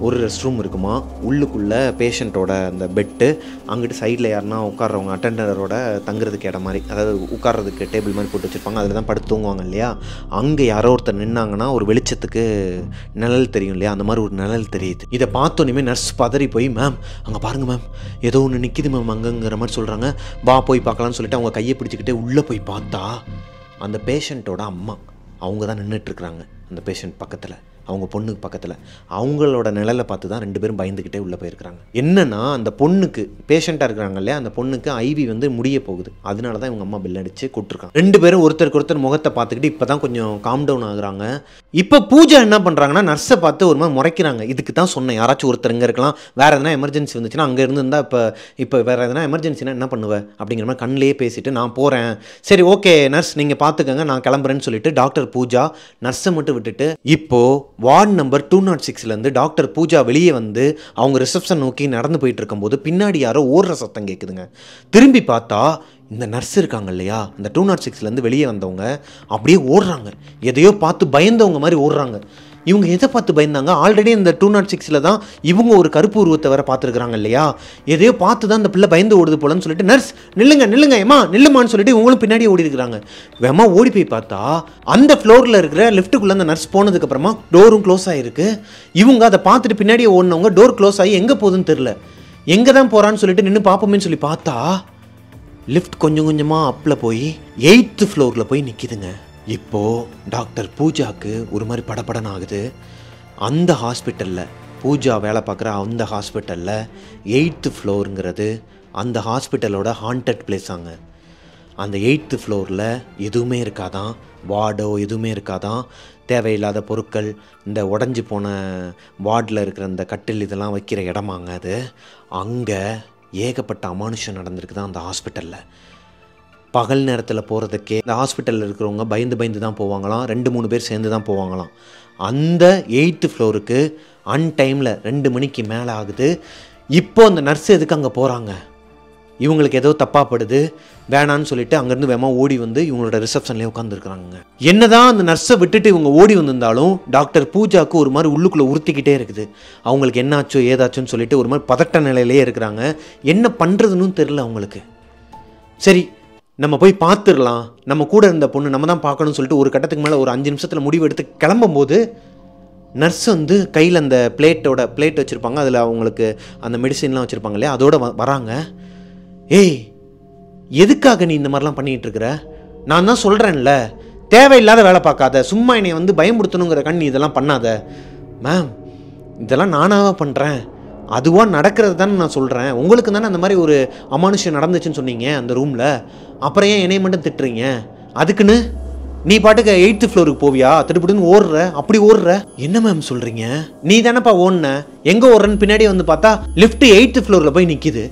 ஒரு ரெஸ்ட் ரூம் இருக்குமா உள்ளுக்குள்ளே பேஷண்ட்டோட அந்த பெட்டு அங்கிட்டு சைடில் யாருன்னா உட்காடுறவங்க அட்டண்டரோட தங்குறதுக்கு இடம் மாதிரி அதாவது உட்காரதுக்கு டேபிள் மாதிரி போட்டு வச்சுருப்பாங்க அதில் தான் படுத்து தூங்குவாங்க இல்லையா அங்கே யாரோ ஒருத்தர் நின்னாங்கன்னா ஒரு வெளிச்சத்துக்கு நிழல் தெரியும் இல்லையா அந்த மாதிரி ஒரு நிழல் தெரியுது இதை பார்த்தோன்னே நர்ஸ் பதறி போய் மேம் அங்கே பாருங்கள் மேம் ஏதோ ஒன்று நிற்கிது மேம் அங்கங்கிற மாதிரி சொல்கிறாங்க வா போய் பார்க்கலாம்னு சொல்லிட்டு அவங்க கையை பிடிச்சிக்கிட்டே உள்ளே போய் பார்த்தா அந்த பேஷண்ட்டோட அம்மா அவங்க தான் நின்றுட்டுருக்குறாங்க அந்த பேஷண்ட் பக்கத்தில் அவங்க பொண்ணுக்கு பக்கத்தில் அவங்களோட நிழலை பார்த்து தான் ரெண்டு பேரும் பயந்துக்கிட்டே உள்ளே போயிருக்கிறாங்க என்னென்னா அந்த பொண்ணுக்கு பேஷண்ட்டாக இருக்கிறாங்க இல்லையா அந்த பொண்ணுக்கு ஐவி வந்து முடிய போகுது அதனால தான் இவங்க அம்மா பில் அடித்து கூட்டிருக்காங்க ரெண்டு பேரும் ஒருத்தருக்கு ஒருத்தர் முகத்தை பார்த்துக்கிட்டு இப்போ தான் கொஞ்சம் காம் டவுன் ஆகுறாங்க இப்போ பூஜா என்ன பண்ணுறாங்கன்னா நர்ஸை பார்த்து ஒரு மாதிரி முறைக்கிறாங்க இதுக்கு தான் சொன்னேன் யாராச்சும் ஒருத்தர் இங்கே இருக்கலாம் வேறு எதனா எமர்ஜென்சி வந்துச்சுன்னா அங்கே இருந்தால் இப்போ இப்போ வேறு எதனா எமர்ஜென்சினா என்ன பண்ணுவேன் அப்படிங்கிற மாதிரி கண்ணிலேயே பேசிட்டு நான் போகிறேன் சரி ஓகே நர்ஸ் நீங்கள் பார்த்துக்கங்க நான் கிளம்புறேன்னு சொல்லிட்டு டாக்டர் பூஜா நர்ஸை மட்டும் விட்டுட்டு இப்போது ward number two naught oh சிக்ஸ்லேருந்து டாக்டர் பூஜா வெளியே வந்து அவங்க ரிசப்ஷன் நோக்கி நடந்து போயிட்டு இருக்கும்போது பின்னாடி யாரோ ஓடுற சத்தம் கேட்குதுங்க திரும்பி பார்த்தா இந்த நர்ஸ் இருக்காங்க இல்லையா அந்த டூ நாட் oh சிக்ஸ்லேருந்து வெளியே வந்தவங்க அப்படியே ஓடுறாங்க எதையோ பார்த்து பயந்தவங்க மாதிரி ஓடுறாங்க இவங்க எதை பார்த்து பயந்தாங்க ஆல்ரெடி இந்த டூ நாட் சிக்ஸில் தான் இவங்க ஒரு கருப்பு உருவத்தை வர பார்த்துருக்குறாங்க இல்லையா எதையோ பார்த்து தான் அந்த பிள்ளை பயந்து ஓடுது போலன்னு சொல்லிட்டு நர்ஸ் நில்லுங்க நில்லுங்க ஏமா நில்லுமான்னு சொல்லிட்டு இவங்களும் பின்னாடி ஓடி இருக்கிறாங்க வேமா ஓடி போய் பார்த்தா அந்த ஃப்ளோரில் இருக்கிற லிஃப்ட்டுக்குள்ளே அந்த நர்ஸ் போனதுக்கப்புறமா டோரும் க்ளோஸ் ஆகிருக்கு இவங்க அதை பார்த்துட்டு பின்னாடியே ஓடினவங்க டோர் க்ளோஸ் ஆகி எங்கே போகுதுன்னு தெரில எங்கே தான் போகிறான்னு சொல்லிட்டு நின்று பார்ப்போமேன்னு சொல்லி பார்த்தா லிஃப்ட் கொஞ்சம் கொஞ்சமாக அப்பில் போய் எயித்து ஃப்ளோரில் போய் நிற்கிதுங்க இப்போது டாக்டர் பூஜாவுக்கு ஒரு மாதிரி படப்படன்னு ஆகுது அந்த ஹாஸ்பிட்டலில் பூஜா வேலை பார்க்குற அந்த ஹாஸ்பிட்டலில் எயித்து ஃப்ளோருங்கிறது அந்த ஹாஸ்பிட்டலோட ஹாண்டட் பிளேஸாங்க அந்த எயித்து ஃப்ளோரில் எதுவுமே இருக்காதான் வார்டோ எதுவுமே இருக்காதான் தேவையில்லாத பொருட்கள் இந்த உடஞ்சி போன வார்டில் இருக்கிற அந்த கட்டில் இதெல்லாம் வைக்கிற இடமாங்க அது அங்கே ஏகப்பட்ட அமானுஷம் நடந்திருக்குதான் அந்த ஹாஸ்பிட்டலில் பகல் நேரத்தில் போகிறதுக்கே இந்த ஹாஸ்பிட்டலில் இருக்கிறவங்க பயந்து பயந்து தான் போவாங்களாம் ரெண்டு மூணு பேர் சேர்ந்து தான் போவாங்களாம் அந்த எயித்து ஃப்ளோருக்கு அன் டைமில் ரெண்டு மணிக்கு மேலே ஆகுது இப்போது அந்த நர்ஸ் எதுக்கு அங்கே போகிறாங்க இவங்களுக்கு ஏதோ தப்பாப்படுது வேணான்னு சொல்லிட்டு அங்கேருந்து வேமா ஓடி வந்து இவங்களோட ரிசப்ஷன்லேயே உட்காந்துருக்குறாங்க என்னதான் அந்த நர்ஸை விட்டுட்டு இவங்க ஓடி வந்திருந்தாலும் டாக்டர் பூஜாவுக்கு ஒரு மாதிரி உள்ளுக்குள்ளே உறுத்திக்கிட்டே இருக்குது அவங்களுக்கு என்னாச்சோ ஏதாச்சோன்னு சொல்லிட்டு ஒரு மாதிரி பதட்ட நிலையிலே இருக்கிறாங்க என்ன பண்ணுறதுன்னு தெரில அவங்களுக்கு சரி நம்ம போய் பார்த்துடலாம் நம்ம கூட இருந்த பொண்ணு நம்ம தான் பார்க்கணும்னு சொல்லிட்டு ஒரு கட்டத்துக்கு மேலே ஒரு அஞ்சு நிமிஷத்தில் முடிவு எடுத்து கிளம்பும்போது நர்ஸ் வந்து கையில் அந்த பிளேட்டோட பிளேட் வச்சுருப்பாங்க அதில் அவங்களுக்கு அந்த மெடிசின்லாம் வச்சுருப்பாங்க இல்லையா அதோட வராங்க ஏய் எதுக்காக நீ இந்த மாதிரிலாம் பண்ணிகிட்டு இருக்கிற நான் தான் சொல்கிறேன்ல தேவையில்லாத வேலை பார்க்காத சும்மா என்னை வந்து பயமுடுத்தணுங்கிற கண் இதெல்லாம் பண்ணாத மேம் இதெல்லாம் நானாக பண்ணுறேன் அதுவாக நடக்கிறது தானே நான் சொல்கிறேன் உங்களுக்கு தானே அந்த மாதிரி ஒரு அமானுஷம் நடந்துச்சுன்னு சொன்னீங்க அந்த ரூமில் அப்புறம் ஏன் என்னை மட்டும் திட்டுறீங்க அதுக்குன்னு நீ பாட்டுக்கு எயித்து ஃப்ளோருக்கு போவியா திருப்பிடின்னு ஓடுற அப்படி ஓடுற என்ன மேம் சொல்கிறீங்க நீ தானேப்பா ஓடின எங்கே ஓடுறன்னு பின்னாடி வந்து பார்த்தா லிஃப்ட் எயித்து ஃப்ளோரில் போய் நிற்கிது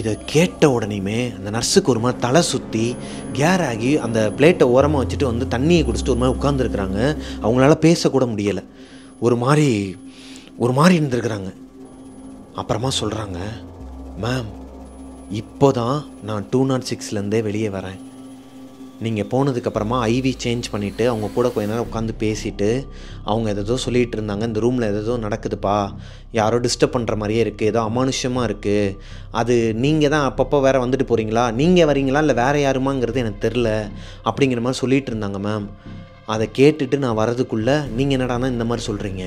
இதை கேட்ட உடனேயுமே அந்த நர்ஸுக்கு ஒரு மாதிரி தலை சுற்றி கேர் ஆகி அந்த பிளேட்டை ஓரமாக வச்சுட்டு வந்து தண்ணியை குடிச்சிட்டு ஒரு மாதிரி உட்காந்துருக்குறாங்க அவங்களால பேசக்கூட முடியலை ஒரு மாதிரி ஒரு மாதிரி இருந்திருக்கிறாங்க அப்புறமா சொல்கிறாங்க மேம் இப்போ தான் நான் டூ நாட் சிக்ஸ்லேருந்தே வெளியே வரேன் நீங்கள் போனதுக்கப்புறமா ஐவி சேஞ்ச் பண்ணிவிட்டு அவங்க கூட கொஞ்ச நேரம் உட்காந்து பேசிவிட்டு அவங்க எதோ சொல்லிகிட்டு இருந்தாங்க இந்த ரூமில் எதோ நடக்குதுப்பா யாரோ டிஸ்டர்ப் பண்ணுற மாதிரியே இருக்குது ஏதோ அமானுஷமாக இருக்குது அது நீங்கள் தான் அப்பப்போ வேறு வந்துட்டு போகிறீங்களா நீங்கள் வரீங்களா இல்லை வேறு யாருமாங்கிறது எனக்கு தெரில அப்படிங்கிற மாதிரி சொல்லிகிட்டு இருந்தாங்க மேம் அதை கேட்டுட்டு நான் வரதுக்குள்ளே நீங்கள் என்னடானா இந்த மாதிரி சொல்கிறீங்க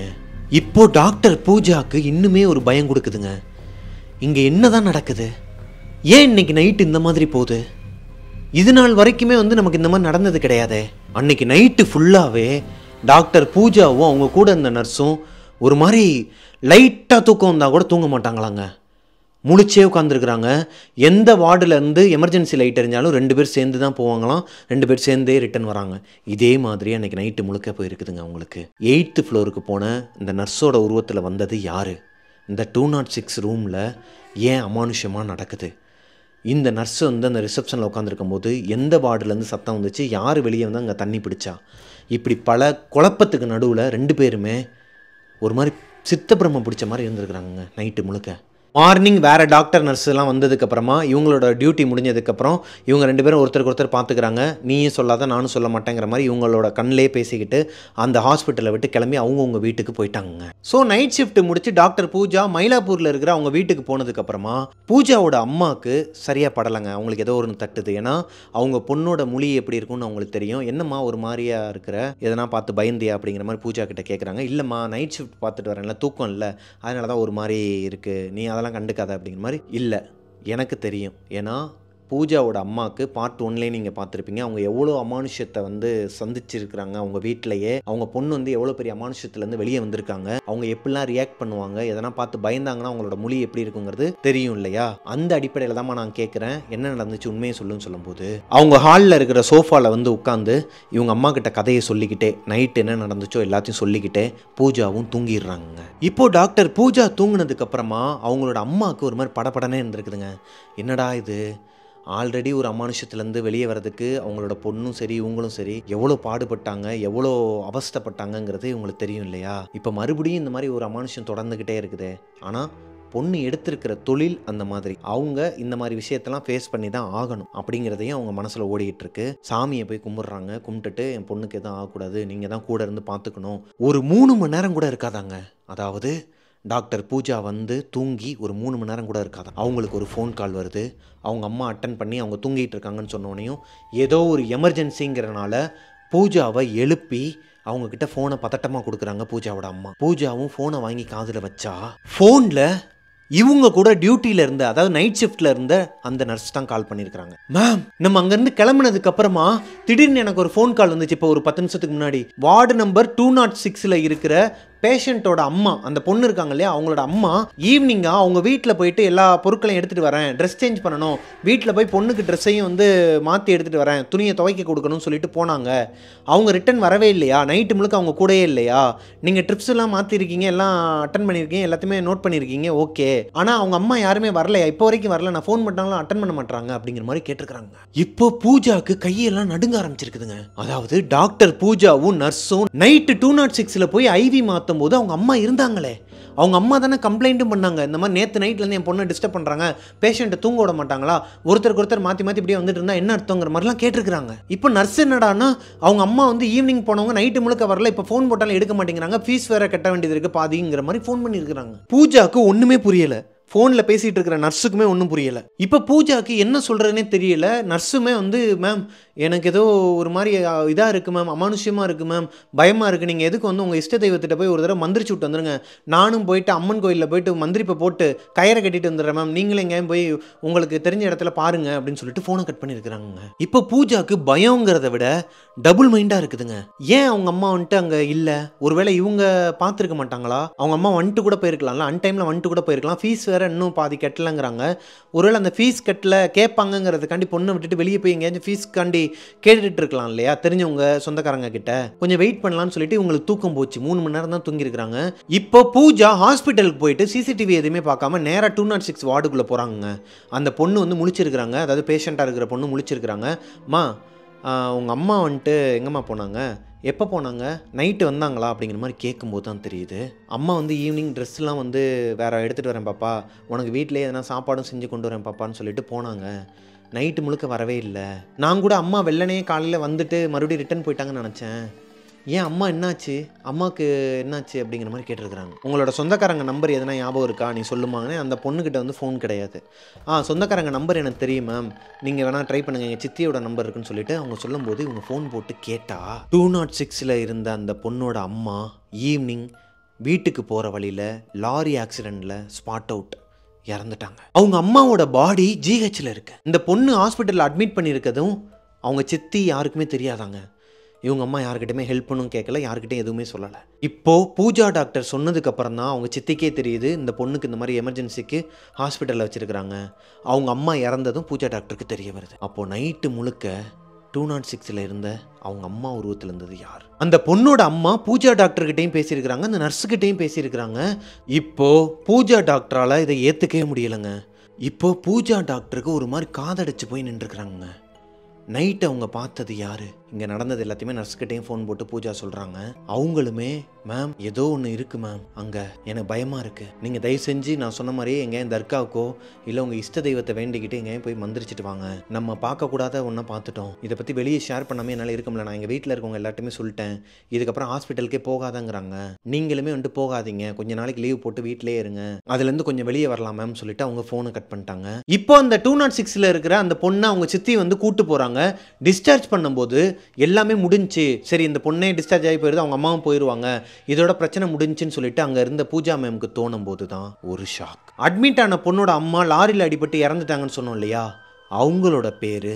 இப்போது டாக்டர் பூஜாவுக்கு இன்னுமே ஒரு பயம் கொடுக்குதுங்க இங்கே என்ன தான் நடக்குது ஏன் இன்னைக்கு நைட்டு இந்த மாதிரி போகுது இது நாள் வரைக்குமே வந்து நமக்கு இந்த மாதிரி நடந்தது கிடையாது அன்னைக்கு நைட்டு ஃபுல்லாகவே டாக்டர் பூஜாவும் அவங்க கூட இருந்த நர்ஸும் ஒரு மாதிரி லைட்டாக தூக்கம் வந்தால் கூட தூங்க மாட்டாங்களாங்க முழிச்சே உட்காந்துருக்குறாங்க எந்த வார்டுலேருந்து எமர்ஜென்சி லைட் எரிஞ்சாலும் ரெண்டு பேர் சேர்ந்து தான் போவாங்களாம் ரெண்டு பேர் சேர்ந்தே ரிட்டன் வராங்க இதே மாதிரி அன்னைக்கு நைட்டு முழுக்க போயிருக்குதுங்க அவங்களுக்கு எயித்து ஃப்ளோருக்கு போன இந்த நர்ஸோட உருவத்தில் வந்தது யார் இந்த டூ நாட் சிக்ஸ் ரூமில் ஏன் அமானுஷமாக நடக்குது இந்த நர்ஸ் வந்து அந்த ரிசப்ஷனில் உட்காந்துருக்கும் போது எந்த வார்டுலேருந்து சத்தம் வந்துச்சு யார் வெளியே வந்து அங்கே தண்ணி பிடிச்சா இப்படி பல குழப்பத்துக்கு நடுவில் ரெண்டு பேருமே ஒரு மாதிரி சித்தப்பிரமம் பிடிச்ச மாதிரி இருந்திருக்கிறாங்க நைட்டு முழுக்க மார்னிங் வேறு டாக்டர் நர்ஸ்லாம் வந்ததுக்கப்புறமா இவங்களோட டியூட்டி முடிஞ்சதுக்கப்புறம் இவங்க ரெண்டு பேரும் ஒருத்தருக்கு ஒருத்தர் பார்த்துக்கிறாங்க நீயும் சொல்லாத நானும் சொல்ல மாட்டேங்கிற மாதிரி இவங்களோட கண்ணிலே பேசிக்கிட்டு அந்த ஹாஸ்பிட்டலை விட்டு கிளம்பி அவங்கவுங்க வீட்டுக்கு போயிட்டாங்க ஸோ நைட் ஷிஃப்ட் முடித்து டாக்டர் பூஜா மயிலாப்பூரில் இருக்கிற அவங்க வீட்டுக்கு போனதுக்கப்புறமா பூஜாவோட அம்மாவுக்கு சரியாக படலைங்க அவங்களுக்கு ஏதோ ஒன்று தட்டுது ஏன்னா அவங்க பொண்ணோட மொழி எப்படி இருக்கும்னு அவங்களுக்கு தெரியும் என்னம்மா ஒரு மாதிரியாக இருக்கிற எதனா பார்த்து பயந்தியா அப்படிங்கிற மாதிரி பூஜா கிட்ட கேட்குறாங்க இல்லைம்மா நைட் ஷிஃப்ட் பார்த்துட்டு வரேன்ல தூக்கம் இல்லை அதனால தான் ஒரு மாதிரி இருக்குது நீ அதெல்லாம் கண்டுக்காத அப்படிங்கிற மாதிரி இல்லை எனக்கு தெரியும் ஏன்னா பூஜாவோட அம்மாவுக்கு பார்ட் ஒன்லேயே நீங்கள் பார்த்துருப்பீங்க அவங்க எவ்வளோ அமானுஷத்தை வந்து சந்திச்சிருக்கிறாங்க அவங்க வீட்டிலையே அவங்க பொண்ணு வந்து எவ்வளோ பெரிய அமானுஷத்துலேருந்து வெளியே வந்திருக்காங்க அவங்க எப்படிலாம் ரியாக்ட் பண்ணுவாங்க எதனா பார்த்து பயந்தாங்கன்னா அவங்களோட மொழி எப்படி இருக்குங்கிறது தெரியும் இல்லையா அந்த அடிப்படையில் தான் நான் கேட்குறேன் என்ன நடந்துச்சு உண்மையை சொல்லுன்னு சொல்லும்போது அவங்க ஹாலில் இருக்கிற சோஃபாவில் வந்து உட்காந்து இவங்க அம்மா கிட்ட கதையை சொல்லிக்கிட்டே நைட் என்ன நடந்துச்சோ எல்லாத்தையும் சொல்லிக்கிட்டே பூஜாவும் தூங்கிடுறாங்க இப்போ டாக்டர் பூஜா தூங்கினதுக்கப்புறமா அவங்களோட அம்மாவுக்கு ஒரு மாதிரி படப்படனே இருந்திருக்குதுங்க என்னடா இது ஆல்ரெடி ஒரு அமானுஷத்துலேருந்து வெளியே வரதுக்கு அவங்களோட பொண்ணும் சரி இவங்களும் சரி எவ்வளோ பாடுபட்டாங்க எவ்வளோ அவஸ்தப்பட்டாங்கங்கிறது இவங்களுக்கு தெரியும் இல்லையா இப்போ மறுபடியும் இந்த மாதிரி ஒரு அமானுஷம் தொடர்ந்துக்கிட்டே இருக்குது ஆனால் பொண்ணு எடுத்திருக்கிற தொழில் அந்த மாதிரி அவங்க இந்த மாதிரி விஷயத்தெல்லாம் ஃபேஸ் பண்ணி தான் ஆகணும் அப்படிங்கிறதையும் அவங்க மனசில் ஓடிக்கிட்டு இருக்கு சாமியை போய் கும்பிட்றாங்க கும்பிட்டுட்டு என் பொண்ணுக்கு எதுவும் ஆகக்கூடாது நீங்கள் தான் கூட இருந்து பார்த்துக்கணும் ஒரு மூணு மணி நேரம் கூட இருக்காதாங்க அதாவது டாக்டர் பூஜா வந்து தூங்கி ஒரு மூணு மணி நேரம் கூட இருக்காது அவங்களுக்கு ஒரு ஃபோன் கால் வருது அவங்க அம்மா அட்டன் பண்ணி அவங்க தூங்கிட்டு இருக்காங்கன்னு சொன்னோடனையும் ஏதோ ஒரு எமர்ஜென்சிங்கிறனால பூஜாவை எழுப்பி அவங்கக்கிட்ட ஃபோனை பதட்டமாக கொடுக்குறாங்க பூஜாவோட அம்மா பூஜாவும் ஃபோனை வாங்கி காதில் வச்சா ஃபோனில் இவங்க கூட டியூட்டியில் இருந்த அதாவது நைட் ஷிஃப்ட்டில் இருந்த அந்த நர்ஸ் தான் கால் பண்ணியிருக்காங்க மேம் நம்ம அங்கேருந்து கிளம்புனதுக்கு அப்புறமா திடீர்னு எனக்கு ஒரு ஃபோன் கால் வந்துச்சு இப்போ ஒரு பத்து நிமிஷத்துக்கு முன்னாடி வார்டு நம்பர் டூ நாட் சிக்ஸில் இருக்கிற பேஷண்ட்டோட அம்மா அந்த பொண்ணு இருக்காங்க இல்லையா அவங்களோட அம்மா ஈவினிங்காக அவங்க வீட்டில் போயிட்டு எல்லா பொருட்களையும் எடுத்துகிட்டு வரேன் ட்ரெஸ் சேஞ்ச் பண்ணணும் வீட்டில் போய் பொண்ணுக்கு ட்ரெஸ்ஸையும் வந்து மாற்றி எடுத்துகிட்டு வரேன் துணியை துவைக்க கொடுக்கணும்னு சொல்லிட்டு போனாங்க அவங்க ரிட்டன் வரவே இல்லையா நைட்டு முழுக்க அவங்க கூடயே இல்லையா நீங்கள் ட்ரிப்ஸ் எல்லாம் மாற்றிருக்கீங்க எல்லாம் அட்டன் பண்ணியிருக்கீங்க எல்லாத்தையுமே நோட் பண்ணியிருக்கீங்க ஓகே ஆனால் அவங்க அம்மா யாருமே வரலையா இப்போ வரைக்கும் வரல நான் ஃபோன் பண்ணாலும் அட்டன் பண்ண மாட்டாங்க அப்படிங்கிற மாதிரி கேட்டிருக்கிறாங்க இப்போ பூஜாக்கு கையெல்லாம் நடுங்க ஆரம்பிச்சிருக்குதுங்க அதாவது டாக்டர் பூஜாவும் நர்ஸும் நைட்டு டூ நாட் சிக்ஸில் போய் ஐவி மாத்த பார்த்தபோது அவங்க அம்மா இருந்தாங்களே அவங்க அம்மா தானே கம்ப்ளைண்ட்டும் பண்ணாங்க இந்த மாதிரி நேற்று நைட்லேருந்து என் பொண்ணை டிஸ்டர்ப் பண்ணுறாங்க பேஷண்ட்டை தூங்க விட மாட்டாங்களா ஒருத்தருக்கு ஒருத்தர் மாற்றி மாற்றி இப்படியே வந்துட்டு இருந்தால் என்ன அர்த்தங்கிற மாதிரிலாம் கேட்டிருக்கிறாங்க இப்போ நர்ஸ் என்னடானா அவங்க அம்மா வந்து ஈவினிங் போனவங்க நைட்டு முழுக்க வரல இப்போ ஃபோன் போட்டாலும் எடுக்க மாட்டேங்கிறாங்க ஃபீஸ் வேறு கட்ட வேண்டியது இருக்குது பாதிங்கிற மாதிரி ஃபோன் பண்ணியிருக்கிறாங்க பூஜாவுக்கு ஒன்றுமே புரியலை ஃபோனில் பேசிகிட்டு இருக்கிற நர்ஸுக்குமே ஒன்றும் புரியலை இப்போ பூஜாக்கு என்ன சொல்கிறதுனே தெரியல நர்ஸுமே வந்து மேம் எனக்கு ஏதோ ஒரு மாதிரி இதாக இருக்குது மேம் அமானுஷ்யமாக இருக்குது மேம் பயமாக இருக்குது நீங்கள் எதுக்கு வந்து உங்கள் இஷ்ட தெய்வத்திட்ட போய் ஒரு தடவை மந்திரிச்சு விட்டு வந்துருங்க நானும் போயிட்டு அம்மன் கோயிலில் போயிட்டு மந்திரிப்பை போட்டு கயிறை கட்டிட்டு வந்துடுறேன் மேம் நீங்களும் எங்கேயும் போய் உங்களுக்கு தெரிஞ்ச இடத்துல பாருங்க அப்படின்னு சொல்லிட்டு ஃபோனை கட் பண்ணியிருக்கிறாங்க இப்போ பூஜாக்கு பயங்கிறத விட டபுள் மைண்டாக இருக்குதுங்க ஏன் அவங்க அம்மா வந்துட்டு அங்கே இல்லை ஒருவேளை இவங்க பார்த்துருக்க மாட்டாங்களா அவங்க அம்மா வந்துட்டு கூட போயிருக்கலாம்ல அன் டைமில் வந்துட்டு கூட போயிருக்கலாம் ஃபீஸ் வேறு இன்னும் பாதி கட்டலைங்கிறாங்க ஒருவேளை அந்த ஃபீஸ் கட்டல கேட்பாங்கங்கிறதுக்காண்டி பொண்ணை விட்டுட்டு வெளியே போய் எங்கேயாச்சும் ஃபீஸ்க்காண்டி கேட்டுட்டு இருக்கலாம் இல்லையா தெரிஞ்சவங்க சொந்தக்காரங்க கிட்ட கொஞ்சம் வெயிட் பண்ணலாம்னு சொல்லிட்டு இவங்களுக்கு தூக்கம் போச்சு மூணு மணி நேரம் தான் தூங்கியிருக்கிறாங்க இப்போ பூஜா ஹாஸ்பிட்டலுக்கு போயிட்டு சிசிடிவி எதுவுமே பார்க்காம நேராக டூ நாட் சிக்ஸ் வார்டுக்குள்ளே போகிறாங்க அந்த பொண்ணு வந்து முழிச்சிருக்கிறாங்க அதாவது பேஷண்ட்டாக இருக்கிற பொண்ணு முழிச்சிருக்கிறாங்க மா உங்கள் அம்மா வந்துட்டு எங்கம்மா போனாங்க எப்போ போனாங்க நைட்டு வந்தாங்களா அப்படிங்கிற மாதிரி கேட்கும்போது தான் தெரியுது அம்மா வந்து ஈவினிங் ட்ரெஸ்லாம் வந்து வேறு எடுத்துகிட்டு வரேன் பாப்பா உனக்கு வீட்டிலே எதனா சாப்பாடும் செஞ்சு கொண்டு வரேன் பாப்பான்னு சொல்லிட்டு போனாங்க நைட்டு முழுக்க வரவே இல்லை நான் கூட அம்மா வெள்ளனே காலையில் வந்துட்டு மறுபடியும் ரிட்டன் போயிட்டாங்கன்னு நினச்சேன் ஏன் அம்மா என்னாச்சு அம்மாவுக்கு என்னாச்சு அப்படிங்கிற மாதிரி கேட்டிருக்கிறாங்க உங்களோட சொந்தக்காரங்க நம்பர் எதனா ஞாபகம் இருக்கா நீ சொல்லுமாங்கன்னு அந்த பொண்ணுக்கிட்ட வந்து ஃபோன் கிடையாது ஆ சொந்தக்காரங்க நம்பர் எனக்கு தெரியும் மேம் நீங்கள் வேணால் ட்ரை பண்ணுங்கள் எங்கள் சித்தியோட நம்பர் இருக்குன்னு சொல்லிட்டு அவங்க சொல்லும்போது இவங்க ஃபோன் போட்டு கேட்டால் டூ நாட் சிக்ஸில் இருந்த அந்த பொண்ணோட அம்மா ஈவினிங் வீட்டுக்கு போகிற வழியில் லாரி ஆக்சிடெண்ட்டில் ஸ்பாட் அவுட் இறந்துட்டாங்க அவங்க அம்மாவோட பாடி ஜிஹெச்சில் இருக்கு இந்த பொண்ணு ஹாஸ்பிட்டலில் அட்மிட் பண்ணியிருக்கதும் அவங்க சித்தி யாருக்குமே தெரியாதாங்க இவங்க அம்மா யாருக்கிட்டையுமே பண்ணும் கேட்கல யாருக்கிட்டையும் எதுவுமே சொல்லலை இப்போது பூஜா டாக்டர் சொன்னதுக்கப்புறம் தான் அவங்க சித்திக்கே தெரியுது இந்த பொண்ணுக்கு இந்த மாதிரி எமர்ஜென்சிக்கு ஹாஸ்பிட்டலில் வச்சுருக்கிறாங்க அவங்க அம்மா இறந்ததும் பூஜா டாக்டருக்கு தெரிய வருது அப்போது நைட்டு முழுக்க டூ நாட் சிக்ஸில் இருந்த அவங்க அம்மா உருவத்தில் இருந்தது யார் அந்த பொண்ணோட அம்மா பூஜா டாக்டர்கிட்டையும் பேசியிருக்கிறாங்க அந்த நர்ஸுக்கிட்டையும் பேசியிருக்கிறாங்க இப்போது பூஜா டாக்டரால் இதை ஏற்றுக்கவே முடியலைங்க இப்போ பூஜா டாக்டருக்கு ஒரு மாதிரி காதடைச்சு போய் நின்றுருக்குறாங்க நைட் அவங்க பார்த்தது யார் இங்கே நடந்தது எல்லாத்தையுமே நர்ஸ்கிட்டையும் ஃபோன் போட்டு பூஜா சொல்கிறாங்க அவங்களுமே மேம் ஏதோ ஒன்று இருக்குது மேம் அங்கே எனக்கு பயமாக இருக்குது நீங்கள் தயவு செஞ்சு நான் சொன்ன மாதிரியே எங்கேயும் தர்காவுக்கோ இல்லை உங்கள் இஷ்ட தெய்வத்தை வேண்டிக்கிட்டு எங்கேயும் போய் மந்திரிச்சிட்டு வாங்க நம்ம பார்க்கக்கூடாத ஒன்றை பார்த்துட்டோம் இதை பற்றி வெளியே ஷேர் பண்ணாமல் என்னால் இருக்க முடியல நான் எங்கள் வீட்டில் இருக்கவங்க எல்லாத்தையுமே சொல்லிட்டேன் இதுக்கப்புறம் ஹாஸ்பிட்டலுக்கே போகாதங்கிறாங்க நீங்களுமே வந்துட்டு போகாதீங்க கொஞ்சம் நாளைக்கு லீவ் போட்டு வீட்டிலே இருங்க அதுலேருந்து கொஞ்சம் வெளியே வரலாம் மேம் சொல்லிட்டு அவங்க ஃபோனை கட் பண்ணிட்டாங்க இப்போ அந்த டூ நாட் சிக்ஸில் இருக்கிற அந்த பொண்ணை அவங்க சித்தி வந்து கூட்டு போகிறாங்க டிஸ்சார்ஜ் பண்ணும்போது எல்லாமே முடிஞ்சு சரி இந்த பொண்ணே டிஸ்சார்ஜ் ஆகி போயிடுது அவங்க அம்மாவும் போயிடுவாங்க இதோட பிரச்சனை முடிஞ்சுன்னு சொல்லிட்டு அங்கே இருந்த பூஜா மேமுக்கு தோணும் போது தான் ஒரு ஷாக் அட்மிட் ஆன பொண்ணோட அம்மா லாரியில் அடிபட்டு இறந்துட்டாங்கன்னு சொன்னோம் இல்லையா அவங்களோட பேர்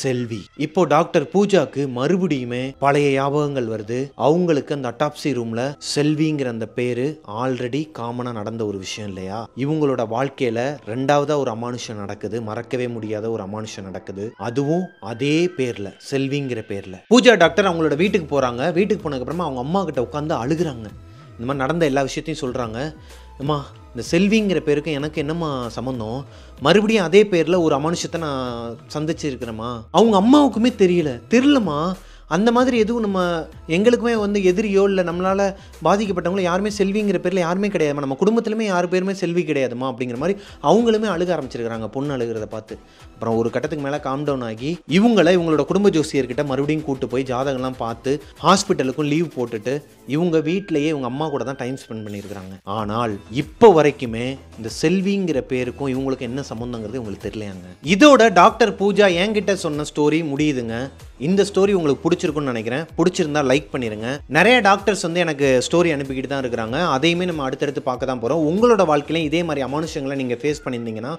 செல்வி இப்போ டாக்டர் பூஜாக்கு மறுபடியுமே பழைய ஞாபகங்கள் வருது அவங்களுக்கு அந்த அட்டாப்சி ரூம்ல செல்விங்கிற அந்த பேரு ஆல்ரெடி காமனா நடந்த ஒரு விஷயம் இல்லையா இவங்களோட வாழ்க்கையில ரெண்டாவதா ஒரு அமானுஷம் நடக்குது மறக்கவே முடியாத ஒரு அமானுஷம் நடக்குது அதுவும் அதே பேர்ல செல்விங்கிற பேர்ல பூஜா டாக்டர் அவங்களோட வீட்டுக்கு போறாங்க வீட்டுக்கு போனதுக்கு அப்புறமா அவங்க அம்மா கிட்ட உட்காந்து அழுகுறாங்க இந்த மாதிரி நடந்த எல்லா விஷயத்தையும் சொல்றாங்க அம்மா இந்த செல்விங்கிற பேருக்கு எனக்கு என்னம்மா சம்மந்தம் மறுபடியும் அதே பேரில் ஒரு அமனுஷத்தை நான் சந்திச்சிருக்கிறேம்மா அவங்க அம்மாவுக்குமே தெரியல தெரிலம்மா அந்த மாதிரி எதுவும் நம்ம எங்களுக்குமே வந்து எதிரியோ இல்லை நம்மளால் பாதிக்கப்பட்டவங்களும் யாருமே செல்விங்கிற பேரில் யாருமே கிடையாதுமா நம்ம குடும்பத்துலையுமே யார் பேருமே செல்வி கிடையாதுமா அப்படிங்கிற மாதிரி அவங்களுமே அழுக ஆரம்பிச்சிருக்கிறாங்க பொண்ணு அழுகிறத பார்த்து அப்புறம் ஒரு கட்டத்துக்கு மேலே காம் டவுன் ஆகி இவங்களை இவங்களோட குடும்ப ஜோசியர்கிட்ட மறுபடியும் கூட்டு போய் ஜாதகம்லாம் பார்த்து ஹாஸ்பிட்டலுக்கும் லீவ் போட்டுட்டு இவங்க வீட்டிலேயே இவங்க அம்மா கூட தான் டைம் ஸ்பெண்ட் பண்ணியிருக்கிறாங்க ஆனால் இப்போ வரைக்குமே இந்த செல்விங்கிற பேருக்கும் இவங்களுக்கு என்ன சம்மந்தங்கிறது உங்களுக்கு தெரியலையாங்க இதோட டாக்டர் பூஜா என்கிட்ட சொன்ன ஸ்டோரி முடியுதுங்க இந்த ஸ்டோரி உங்களுக்கு பிடிச்சிருக்குன்னு நினைக்கிறேன் பிடிச்சிருந்தா லைக் பண்ணிடுங்க நிறைய டாக்டர்ஸ் வந்து எனக்கு ஸ்டோரி அனுப்பிக்கிட்டு தான் இருக்கிறாங்க அதையுமே நம்ம அடுத்தடுத்து பார்க்க தான் போகிறோம் உங்களோட வாழ்க்கையிலையும் இதே மாதிரி அமானுஷங்களை நீங்கள் ஃபேஸ் பண்ணியிருந்தீங்கன்னா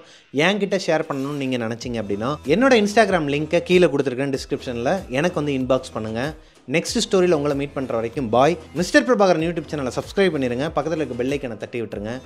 என்கிட்ட ஷேர் பண்ணணும்னு நீங்கள் நினச்சிங்க அப்படின்னா என்னோட இன்ஸ்டாகிராம் லிங்க்கை கீழே கொடுத்துருக்கேன் டிஸ்கிரிப்ஷனில் எனக்கு வந்து இன்பாக்ஸ் பண்ணுங்கள் நெக்ஸ்ட் ஸ்டோரியில் உங்களை மீட் பண்ணுற வரைக்கும் பாய் மிஸ்டர் பிரபாகரன் யூடியூப் சேனலை சப்ஸ்கிரைப் பண்ணிடுங்க பக்கத்தில் இருக்க பெல்லைக்கனை தட்டி விட்டுருங்க